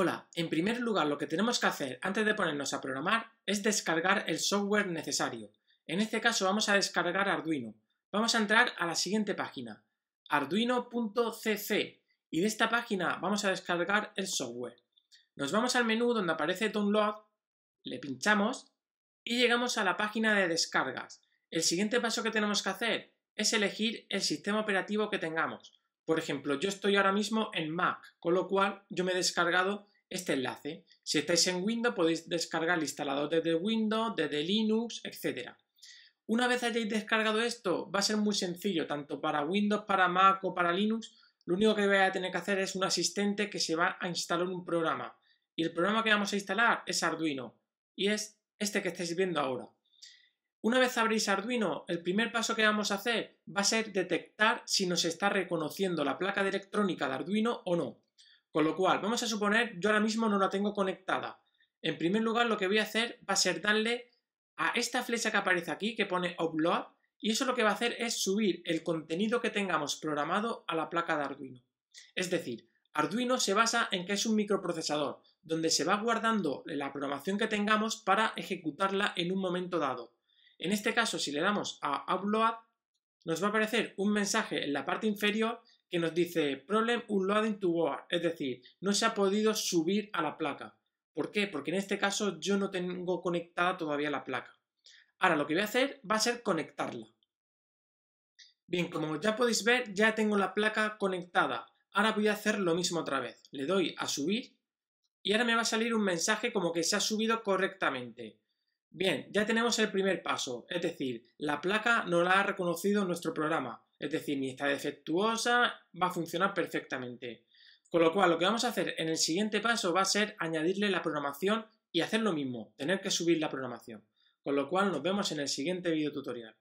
Hola, en primer lugar lo que tenemos que hacer antes de ponernos a programar es descargar el software necesario. En este caso vamos a descargar Arduino. Vamos a entrar a la siguiente página, arduino.cc, y de esta página vamos a descargar el software. Nos vamos al menú donde aparece Download, le pinchamos y llegamos a la página de descargas. El siguiente paso que tenemos que hacer es elegir el sistema operativo que tengamos. Por ejemplo, yo estoy ahora mismo en Mac, con lo cual yo me he descargado este enlace. Si estáis en Windows podéis descargar el instalador desde Windows, desde Linux, etc. Una vez hayáis descargado esto, va a ser muy sencillo, tanto para Windows, para Mac o para Linux. Lo único que vais a tener que hacer es un asistente que se va a instalar un programa. Y el programa que vamos a instalar es Arduino. Y es este que estáis viendo ahora. Una vez abrís Arduino, el primer paso que vamos a hacer va a ser detectar si nos está reconociendo la placa de electrónica de Arduino o no. Con lo cual, vamos a suponer, yo ahora mismo no la tengo conectada. En primer lugar, lo que voy a hacer va a ser darle a esta flecha que aparece aquí, que pone Upload, y eso lo que va a hacer es subir el contenido que tengamos programado a la placa de Arduino. Es decir, Arduino se basa en que es un microprocesador, donde se va guardando la programación que tengamos para ejecutarla en un momento dado. En este caso, si le damos a Upload, nos va a aparecer un mensaje en la parte inferior que nos dice Problem unloading to Board, es decir, no se ha podido subir a la placa. ¿Por qué? Porque en este caso yo no tengo conectada todavía la placa. Ahora lo que voy a hacer va a ser conectarla. Bien, como ya podéis ver, ya tengo la placa conectada. Ahora voy a hacer lo mismo otra vez. Le doy a subir y ahora me va a salir un mensaje como que se ha subido correctamente. Bien, ya tenemos el primer paso, es decir, la placa no la ha reconocido nuestro programa, es decir, ni está defectuosa, va a funcionar perfectamente. Con lo cual, lo que vamos a hacer en el siguiente paso va a ser añadirle la programación y hacer lo mismo, tener que subir la programación. Con lo cual, nos vemos en el siguiente video tutorial.